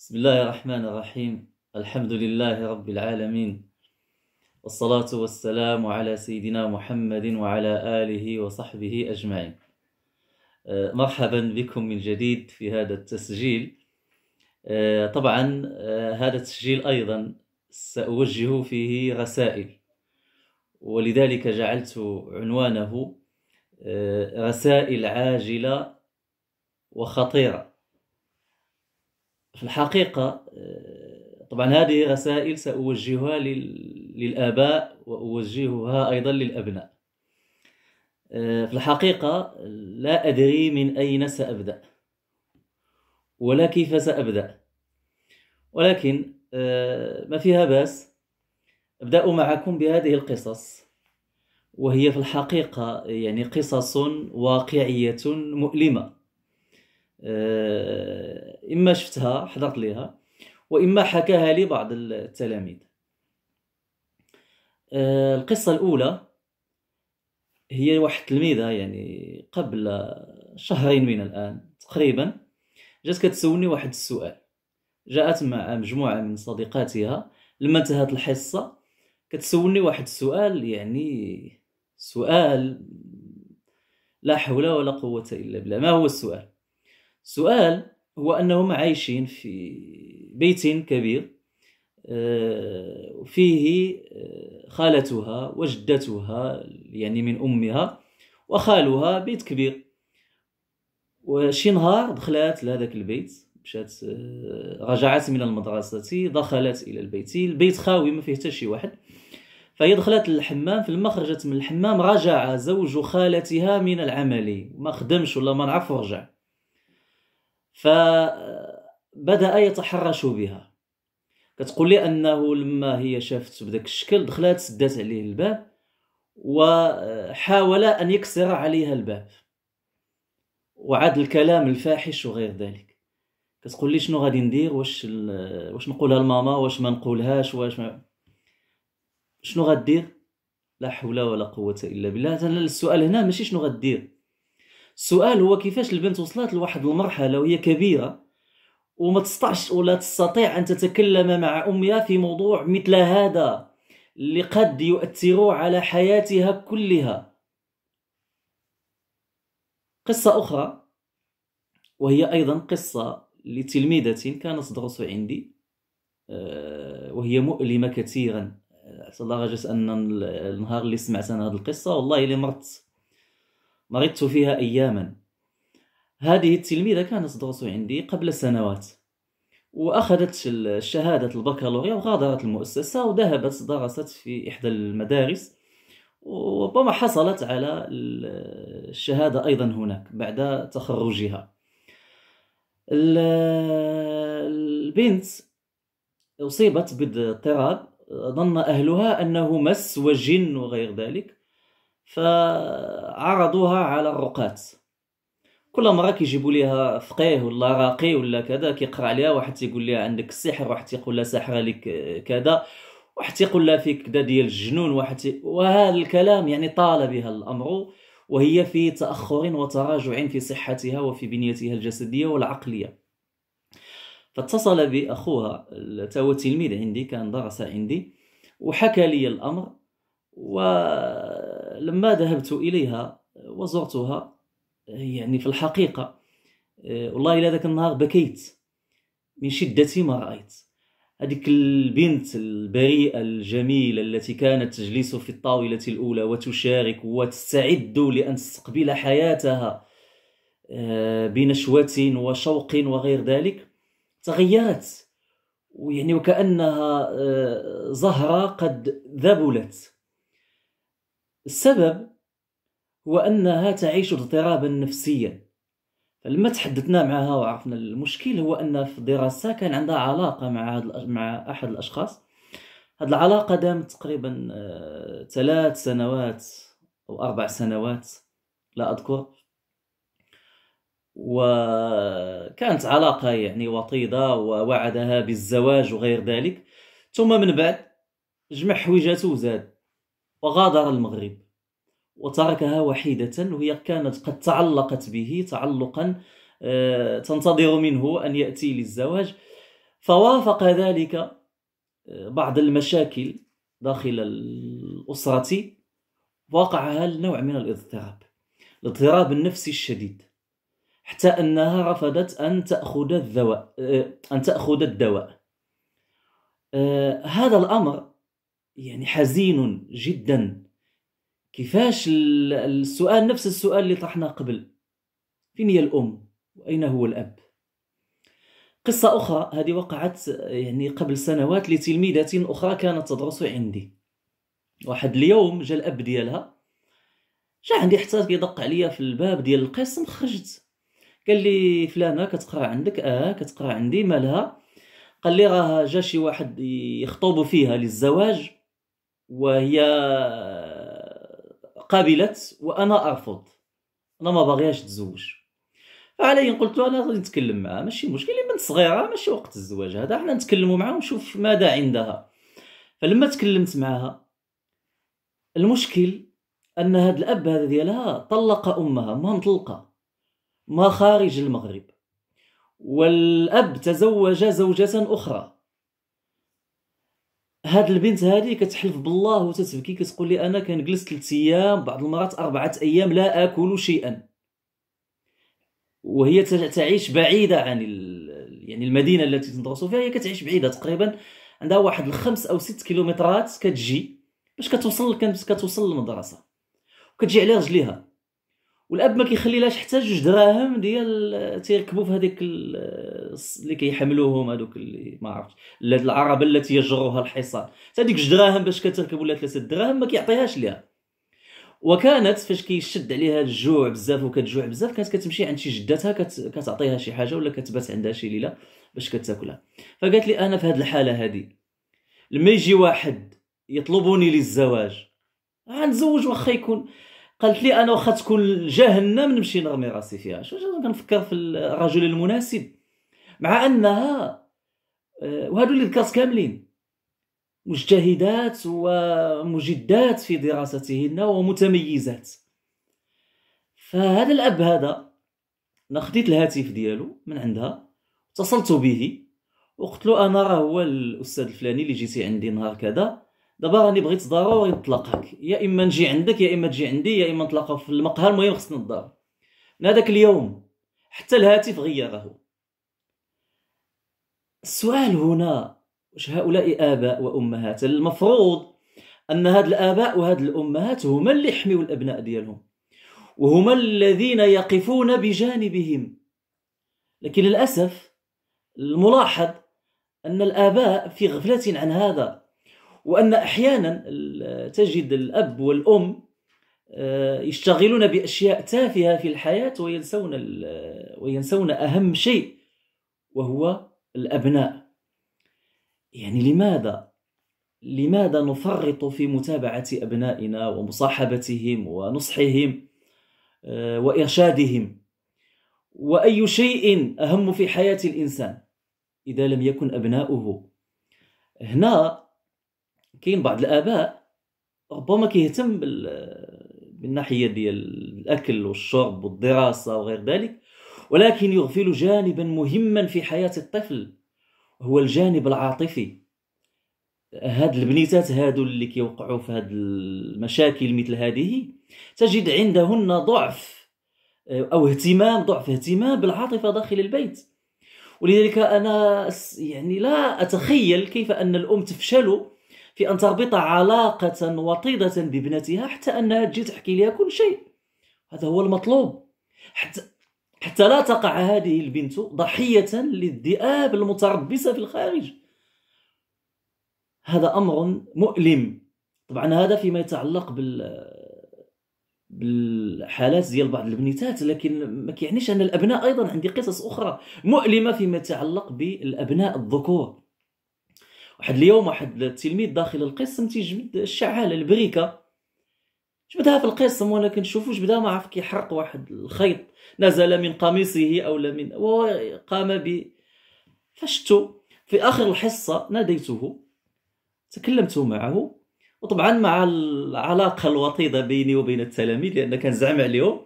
بسم الله الرحمن الرحيم الحمد لله رب العالمين والصلاة والسلام على سيدنا محمد وعلى آله وصحبه أجمعين آه، مرحبا بكم من جديد في هذا التسجيل آه، طبعا آه، هذا التسجيل أيضا سأوجه فيه رسائل ولذلك جعلت عنوانه رسائل عاجلة وخطيرة في الحقيقة آه، طبعا هذه رسائل سأوجهها للآباء وأوجهها أيضا للأبناء آه، في الحقيقة لا أدري من أين سأبدأ ولا كيف سأبدأ ولكن آه، ما فيها بأس أبدأ معكم بهذه القصص وهي في الحقيقة يعني قصص واقعية مؤلمة آه، اما شفتها حضرت ليها واما حكاها لي بعض التلاميذ آه، القصه الاولى هي واحد التلميذه يعني قبل شهرين من الان تقريبا جات كتسولني واحد السؤال جاءت مع مجموعه من صديقاتها لما انتهت الحصه كتسولني واحد السؤال يعني سؤال لا حول ولا قوه الا بالله ما هو السؤال السؤال هو أنهم عايشين في بيت كبير آه، فيه آه، خالتها وجدتها يعني من أمها وخالها بيت كبير وشي نهار دخلت لهذاك البيت مشات آه، رجعت من المدرسة دخلت إلى البيت البيت خاوي ما فيه حتى شي واحد فهي دخلت للحمام فلما خرجت من الحمام رجع زوج خالتها من العمل ما خدمش ولا ما نعرف رجع فبدا يتحرش بها كتقول لي انه لما هي شافت بداك الشكل دخلات سدات عليه الباب وحاول ان يكسر عليها الباب وعاد الكلام الفاحش وغير ذلك كتقول لي شنو غادي ندير واش واش نقولها لماما واش ما نقولهاش واش ما... شنو غدير لا حول ولا قوه الا بالله السؤال هنا ماشي شنو غدير السؤال هو كيفاش البنت وصلت لواحد المرحله وهي كبيره وما تستطعش ولا تستطيع ان تتكلم مع امها في موضوع مثل هذا اللي قد يؤثر على حياتها كلها قصه اخرى وهي ايضا قصه لتلميذه كانت تدرس عندي آه، وهي مؤلمه كثيرا لدرجه ان النهار اللي سمعت انا هذه القصه والله اللي مرت مرضت فيها أياما هذه التلميذة كانت تدرس عندي قبل سنوات وأخذت الشهادة البكالوريا وغادرت المؤسسة وذهبت درست في إحدى المدارس وربما حصلت على الشهادة أيضا هناك بعد تخرجها البنت أصيبت باضطراب ظن أهلها أنه مس وجن وغير ذلك فعرضوها على الرقاة كل مرة كيجيبوا ليها فقيه ولا راقي ولا كذا كيقرا عليها واحد تيقول ليها عندك السحر واحد تيقول لها ساحرة لك آه، كذا واحد تيقول لها فيك كذا ديال الجنون واحد وهذا الكلام يعني طال بها الامر وهي في تاخر وتراجع في صحتها وفي بنيتها الجسديه والعقليه فاتصل بي اخوها هو تلميذ عندي كان درس عندي وحكى لي الامر و لما ذهبت إليها وزرتها يعني في الحقيقة آه، والله إلى ذاك النهار بكيت من شدة ما رأيت هذيك البنت البريئة الجميلة التي كانت تجلس في الطاولة الأولى وتشارك وتستعد لأن تستقبل حياتها آه، بنشوة وشوق وغير ذلك تغيرت ويعني وكأنها آه، زهرة قد ذبلت السبب هو أنها تعيش اضطرابا نفسيا فلما تحدثنا معها وعرفنا المشكل هو أن في دراستها كان عندها علاقة مع مع أحد الأشخاص هاد العلاقة دامت تقريبا آه، ثلاث سنوات أو أربع سنوات لا أذكر وكانت علاقة يعني وطيدة ووعدها بالزواج وغير ذلك ثم من بعد جمع حويجاته وزاد وغادر المغرب وتركها وحيدة وهي كانت قد تعلقت به تعلقا آه، تنتظر منه أن يأتي للزواج فوافق ذلك آه، بعض المشاكل داخل الأسرة وقعها النوع من الاضطراب الاضطراب النفسي الشديد حتى أنها رفضت أن تأخذ الدواء آه، أن تأخذ الدواء هذا الأمر يعني حزين جدا كيفاش السؤال نفس السؤال اللي طرحناه قبل فين هي الأم وأين هو الأب قصة أخرى هذه وقعت يعني قبل سنوات لتلميذة أخرى كانت تدرس عندي واحد اليوم جا الأب ديالها جا عندي حتى كيدق عليا في الباب ديال القسم خرجت قال لي فلانة كتقرا عندك اه كتقرا عندي مالها قال لي راه جا شي واحد يخطب فيها للزواج وهي قبلت وانا ارفض انا ما باغياش تزوج فعليا قلت انا غادي نتكلم معها ماشي مشكل من صغيره ماشي وقت الزواج هذا حنا نتكلموا معها ونشوف ماذا عندها فلما تكلمت معها المشكل ان هذا الاب هذا ديالها طلق امها ما مطلقه ما خارج المغرب والاب تزوج زوجه اخرى هاد البنت هادي كتحلف بالله وتتبكي كتقول لي انا كنجلس 3 ايام بعض المرات اربعه ايام لا اكل شيئا وهي تعيش بعيده عن يعني المدينه التي تدرس فيها هي كتعيش بعيده تقريبا عندها واحد الخمس او ست كيلومترات كتجي باش كتوصل كانت كتوصل للمدرسه وكتجي على رجليها والاب ما كيخليلهاش حتى جوج دراهم ديال تيركبوا في هذيك اللي كيحملوهم هذوك اللي ما عرفتش العربه التي يجرها الحصان حتى ديك جوج دراهم باش كتركب ولا ثلاثه دراهم ما كيعطيهاش ليها وكانت فاش كيشد عليها الجوع بزاف وكتجوع بزاف كانت كتمشي عند شي جدتها كتعطيها شي حاجه ولا كتبات عندها شي ليله باش كتاكلها فقالت لي انا في هذه الحاله هذه لما يجي واحد يطلبني للزواج غنزوج واخا يكون قالت لي انا واخا تكون جهنم نمشي نرمي راسي فيها شو كنفكر في الرجل المناسب مع انها آه، وهادو اللي ذكرت كاملين مجتهدات ومجدات في دراستهن ومتميزات فهذا الاب هذا انا خديت الهاتف ديالو من عندها اتصلت به وقلت له انا راه هو الاستاذ الفلاني اللي جيتي عندي نهار كذا دابا راني بغيت ضروري نطلقك يا اما نجي عندك يا اما تجي عندي يا اما نطلقها في المقهى المهم خصنا الدار من هذاك اليوم حتى الهاتف غيره السؤال هنا واش هؤلاء اباء وامهات المفروض ان هاد الاباء وهاد الامهات هما اللي يحميوا الابناء ديالهم وهما الذين يقفون بجانبهم لكن للاسف الملاحظ ان الاباء في غفله عن هذا وأن أحيانا تجد الأب والأم آه، يشتغلون بأشياء تافهة في الحياة وينسون, وينسون أهم شيء وهو الأبناء يعني لماذا لماذا نفرط في متابعة أبنائنا ومصاحبتهم ونصحهم آه، وإرشادهم وأي شيء أهم في حياة الإنسان إذا لم يكن أبناؤه هنا كاين بعض الاباء ربما كيهتم بالناحيه ديال الاكل والشرب والدراسه وغير ذلك ولكن يغفل جانبا مهما في حياه الطفل هو الجانب العاطفي هاد البنيتات هادو اللي كيوقعوا في هاد المشاكل مثل هذه تجد عندهن ضعف او اهتمام ضعف اهتمام بالعاطفه داخل البيت ولذلك انا يعني لا اتخيل كيف ان الام تفشل في أن تربط علاقة وطيدة بابنتها حتى أنها تجي تحكي لها كل شيء هذا هو المطلوب حتى حتى لا تقع هذه البنت ضحية للذئاب المتربصة في الخارج هذا أمر مؤلم طبعا هذا فيما يتعلق بال بالحالات ديال بعض البنيتات لكن ما كيعنيش ان الابناء ايضا عندي قصص اخرى مؤلمه فيما يتعلق بالابناء الذكور واحد اليوم واحد التلميذ داخل القسم تيجبد الشعاله البريكه جبدها في القسم وانا كنشوفو جبدها ما عرف كيحرق واحد الخيط نزل من قميصه او من وقام ب فشتو في اخر الحصه ناديته تكلمت معه وطبعا مع العلاقه الوطيده بيني وبين التلاميذ لان كان زعم عليهم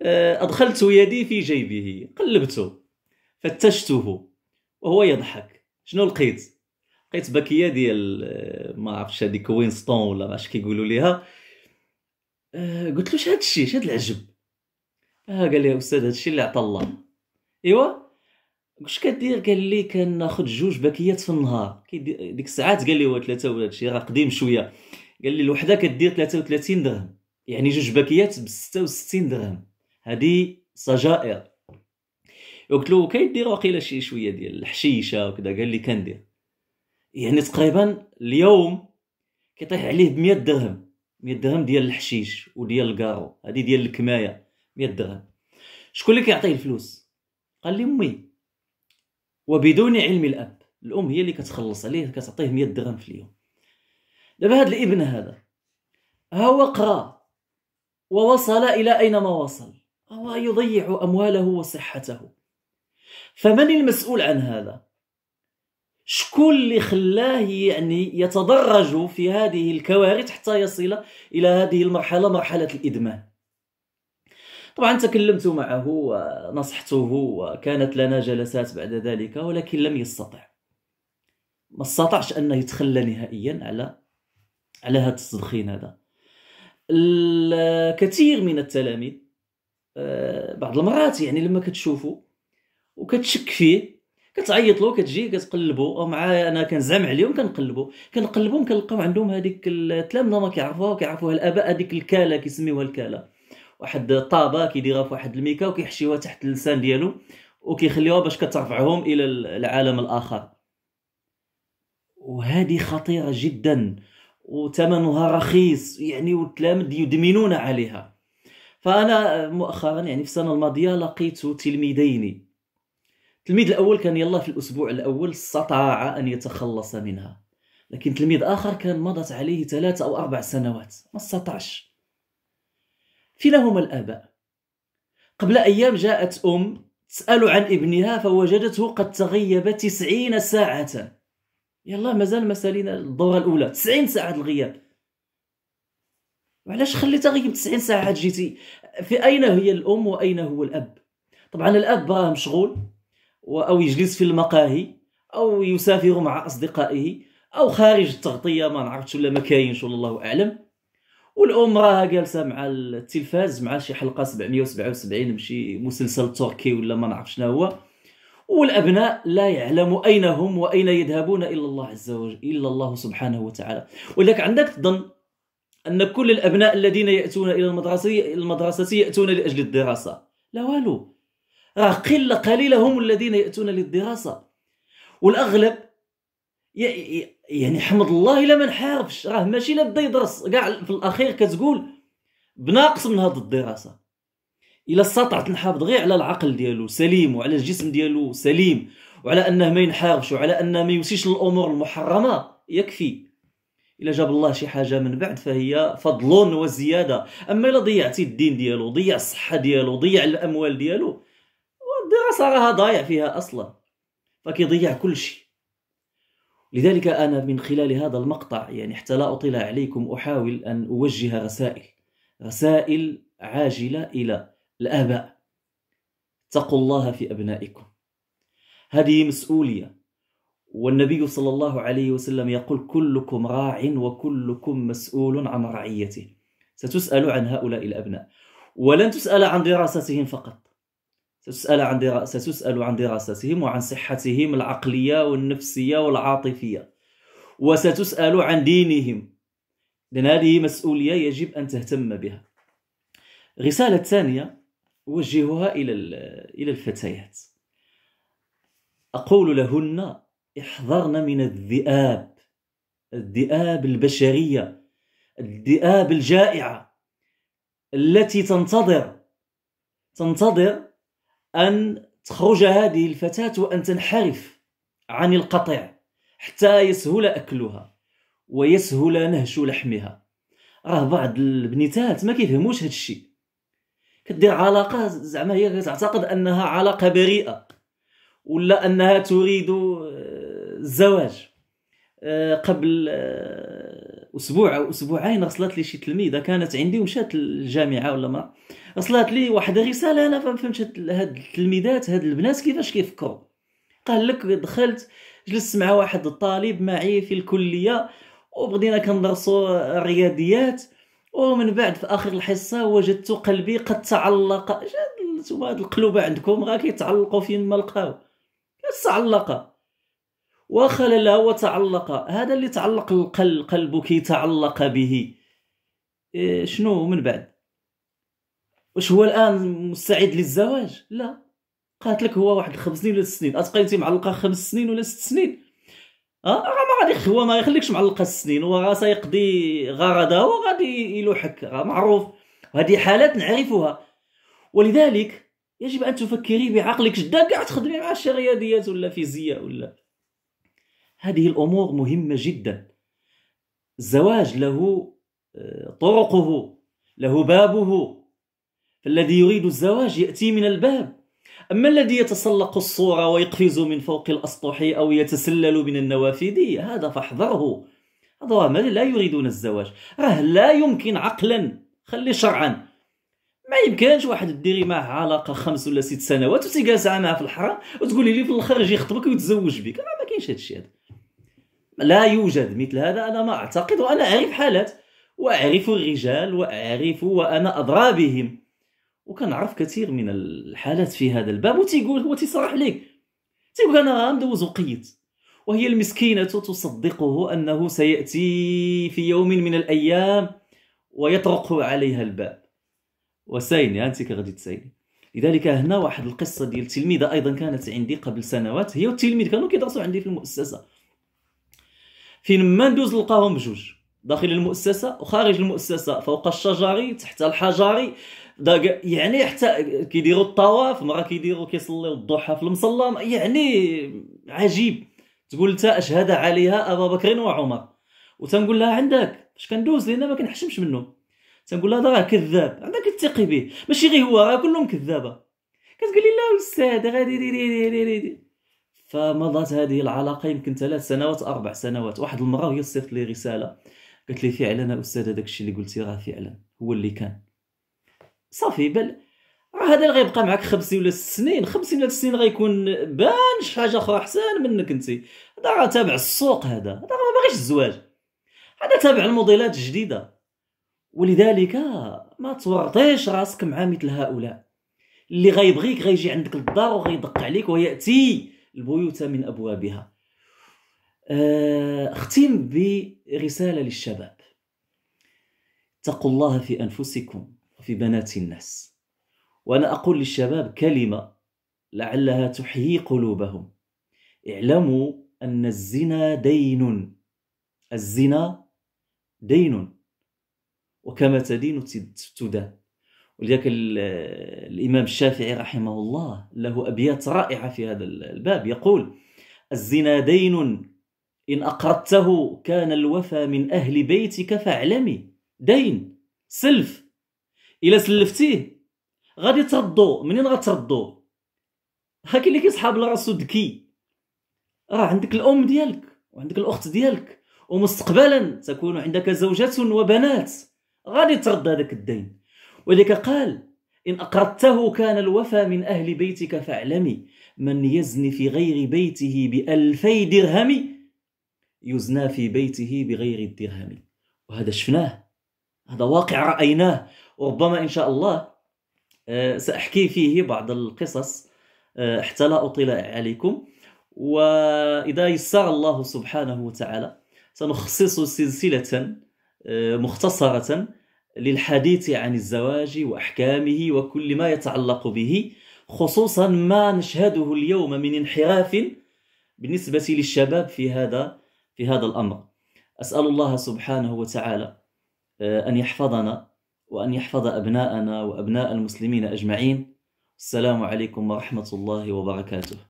آه، ادخلت يدي في جيبه قلبته فتشته وهو يضحك شنو لقيت لقيت باكيه ديال آه، ما عرفتش هذه كوينستون ولا ما كيقولوا ليها آه، قلت له شهاد الشيء شهاد العجب اه قال لي استاذ هذا الشيء اللي عطى الله ايوا واش كدير قال لي كناخذ جوج باكيات في النهار ديك الساعات قال لي هو ثلاثه ولا هادشي راه قديم شويه قال لي الوحده كدير 33 درهم يعني جوج باكيات ب 66 درهم هذه سجائر قلت له كيدير واقيلا شي شويه ديال الحشيشه وكذا قال لي كندير يعني تقريبا اليوم كيطيح عليه ب 100 درهم 100 درهم ديال الحشيش وديال الكارو هادي ديال الكمايه 100 درهم شكون اللي كيعطيه الفلوس قال لي امي وبدون علم الاب الام هي اللي كتخلص عليه كتعطيه 100 درهم في اليوم دابا هذا الابن هذا ها هو قرا ووصل الى اين ما وصل هو يضيع امواله وصحته فمن المسؤول عن هذا شكون اللي خلاه يعني يتدرج في هذه الكوارث حتى يصل الى هذه المرحله مرحله الادمان طبعا تكلمت معه ونصحته وكانت لنا جلسات بعد ذلك ولكن لم يستطع ما استطعش انه يتخلى نهائيا على على هذا التدخين هذا الكثير من التلاميذ آه، بعض المرات يعني لما كتشوفه وكتشك فيه كتعيط له كتجي كتقلبو او معايا انا كنزعم عليهم كنقلبو كنقلبهم كنلقاو عندهم هذيك التلامذه ما كيعرفوها كيعرفوها الاباء هذيك الكاله كيسميوها الكاله واحد الطابه كيديرها في واحد الميكا وكيحشيوها تحت اللسان ديالو وكيخليوها باش كترفعهم الى العالم الاخر وهذه خطيره جدا وثمنها رخيص يعني والتلامذ يدمنون عليها فانا مؤخرا يعني في السنه الماضيه لقيت تلميذين التلميذ الأول كان يلا في الأسبوع الأول استطاع أن يتخلص منها لكن تلميذ آخر كان مضت عليه ثلاثة أو أربع سنوات ما استطاعش لهما الآباء قبل أيام جاءت أم تسأل عن ابنها فوجدته قد تغيب تسعين ساعة يلا مازال ما سالينا الدورة الأولى تسعين ساعة الغياب وعلاش خليتها غيب تسعين ساعة جيتي في أين هي الأم وأين هو الأب طبعا الأب راه مشغول أو يجلس في المقاهي أو يسافر مع أصدقائه أو خارج التغطية ما نعرفش ولا ما كاينش الله أعلم والأم راها جالسة مع التلفاز مع شي حلقة 777 مشي مسلسل تركي ولا ما نعرف شنو هو والابناء لا يعلم اين هم واين يذهبون الا الله عز وجل الا الله سبحانه وتعالى ولك عندك تظن ان كل الابناء الذين ياتون الى المدرسه المدرسه ياتون لاجل الدراسه لا والو راه قلة قليلة هم الذين يأتون للدراسة والأغلب يعني حمد الله إلا ما نحاربش راه ماشي لا بدا يدرس كاع في الأخير كتقول بناقص من هاد الدراسة إلا استطعت نحافظ غير على العقل ديالو سليم وعلى الجسم ديالو سليم وعلى أنه ما ينحاربش وعلى أنه ما يوسيش للأمور المحرمة يكفي الا جاب الله شي حاجه من بعد فهي فضل وزياده اما الا ضيعتي الدين ديالو ضيع الصحه ديالو ضيع الاموال ديالو الدراسة راها ضايع فيها أصلا فكيضيع كل شيء لذلك أنا من خلال هذا المقطع يعني حتى لا أطيل عليكم أحاول أن أوجه رسائل رسائل عاجلة إلى الآباء اتقوا الله في أبنائكم هذه مسؤولية والنبي صلى الله عليه وسلم يقول كلكم راع وكلكم مسؤول عن رعيته ستسأل عن هؤلاء الأبناء ولن تسأل عن دراستهم فقط ستسأل عن ستسأل عن دراستهم وعن صحتهم العقلية والنفسية والعاطفية وستسأل عن دينهم لأن هذه مسؤولية يجب أن تهتم بها الرسالة الثانية أوجهها إلى إلى الفتيات أقول لهن احذرن من الذئاب الذئاب البشرية الذئاب الجائعة التي تنتظر تنتظر أن تخرج هذه الفتاة وأن تنحرف عن القطيع حتى يسهل أكلها ويسهل نهش لحمها راه بعض البنيتات ما كيفهموش هذا الشيء كدير علاقة زعما هي تعتقد أنها علاقة بريئة ولا أنها تريد آه، الزواج آه، قبل آه، اسبوع او اسبوعين رسلت لي شي تلميذه كانت عندي ومشات للجامعه ولا ما رسلت لي واحد الرساله انا فهمت فهمتش هاد التلميذات هاد البنات كيفاش كيفكروا قال لك دخلت جلست مع واحد الطالب معي في الكليه وبدينا كندرسوا الرياضيات ومن بعد في اخر الحصه وجدت قلبي قد تعلق نتوما هاد القلوبه عندكم غا كيتعلقوا فين ما لقاو تعلق وخلل وتعلق هذا اللي تعلق القلب قلبك تعلق به إيه، شنو من بعد واش هو الان مستعد للزواج لا قالت لك هو واحد خمس سنين ولا ست سنين اتبقى انت معلقه خمس سنين ولا ست سنين آه،, اه ما غادي هو ما يخليكش معلقه ست سنين هو سيقضي غرضه وغادي يلوحك معروف هذه حالات نعرفها ولذلك يجب ان تفكري بعقلك جدا كاع تخدمي مع الشرعيه ديالك ولا فيزياء ولا هذه الأمور مهمة جدا الزواج له آه، طرقه له بابه الذي يريد الزواج يأتي من الباب أما الذي يتسلق الصورة ويقفز من فوق الأسطح أو يتسلل من النوافذ هذا فاحذره هذا لا يريدون الزواج راه لا يمكن عقلا خلي شرعا ما يمكنش واحد ديري معه علاقه خمس ولا ست سنوات وتجالس معاه في الحرام وتقولي لي في الاخر يجي يخطبك ويتزوج بك راه ما كاينش هادشي هذا لا يوجد مثل هذا أنا ما أعتقد وأنا أعرف حالات وأعرف الرجال وأعرف وأنا أدرى بهم وكنعرف كثير من الحالات في هذا الباب وتيقول هو تيصرح لك تيقول أنا غندوز وقيت وهي المسكينة تصدقه أنه سيأتي في يوم من الأيام ويطرق عليها الباب وسيني أنت كغادي تسيني لذلك هنا واحد القصه ديال التلميذه ايضا كانت عندي قبل سنوات هي والتلميذ كانوا كيدرسوا عندي في المؤسسه فين ما ندوز نلقاهم بجوج داخل المؤسسه وخارج المؤسسه فوق الشجر تحت الحجر يعني حتى كيديروا الطواف مره كيديروا كيصليوا الضحى في المصلى يعني عجيب تقول انت اشهد عليها ابا بكر وعمر وتنقول لها عندك اش كندوز لان ما كنحشمش منه تنقول لها راه كذاب عندك تثقي به ماشي غير هو راه كلهم كذابه كتقول لي لا استاذ غادي دي دي دي. فمضت هذه العلاقه يمكن ثلاث سنوات اربع سنوات واحد المره هي صيفط لي رساله قالت لي فعلا استاذ هذاك الشيء اللي قلتي راه فعلا هو اللي كان صافي بل راه هذا اللي غيبقى معك خمسين ولا ست سنين خمسين ولا ست سنين غيكون بان شي حاجه اخرى احسن منك انت هذا راه تابع السوق هذا هذا ما باغيش الزواج هذا تابع الموديلات الجديده ولذلك ما تورطيش راسك مع مثل هؤلاء اللي غيبغيك غيجي عندك للدار وغيدق عليك وياتي البيوت من أبوابها آه، أختم برسالة للشباب اتقوا الله في أنفسكم وفي بنات الناس وأنا أقول للشباب كلمة لعلها تحيي قلوبهم اعلموا أن الزنا دين الزنا دين وكما تدين تدان ولذلك الإمام الشافعي رحمه الله له أبيات رائعة في هذا الباب يقول الزنا دين إن أقرضته كان الوفى من أهل بيتك فاعلمي دين سلف إلا سلفتيه غادي تردو منين غتردو هاكي اللي كيصحاب لراسو ذكي راه عندك الأم ديالك وعندك الأخت ديالك ومستقبلا تكون عندك زوجات وبنات غادي ترد هذاك الدين ولذلك قال إن أقرضته كان الوفى من أهل بيتك فاعلمي من يزني في غير بيته بألفي درهم يزنى في بيته بغير الدرهم وهذا شفناه هذا واقع رأيناه وربما إن شاء الله آه، سأحكي فيه بعض القصص آه، حتى لا أطيل عليكم وإذا يسر الله سبحانه وتعالى سنخصص سلسلة آه، مختصرة للحديث عن الزواج واحكامه وكل ما يتعلق به خصوصا ما نشهده اليوم من انحراف بالنسبه للشباب في هذا في هذا الامر اسال الله سبحانه وتعالى آه، ان يحفظنا وان يحفظ ابناءنا وابناء المسلمين اجمعين السلام عليكم ورحمه الله وبركاته